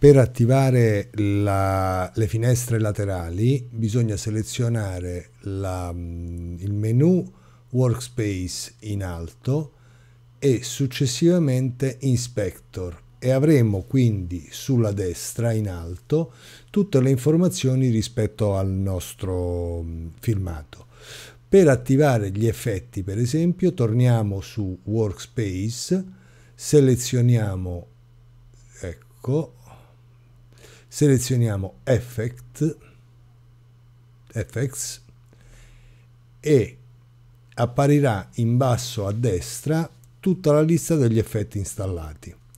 Per attivare la, le finestre laterali bisogna selezionare la, mm, il menu Workspace in alto e successivamente Inspector e avremo quindi sulla destra in alto tutte le informazioni rispetto al nostro mm, filmato. Per attivare gli effetti, per esempio, torniamo su Workspace, selezioniamo ecco, selezioniamo Effect, FX e apparirà in basso a destra tutta la lista degli effetti installati.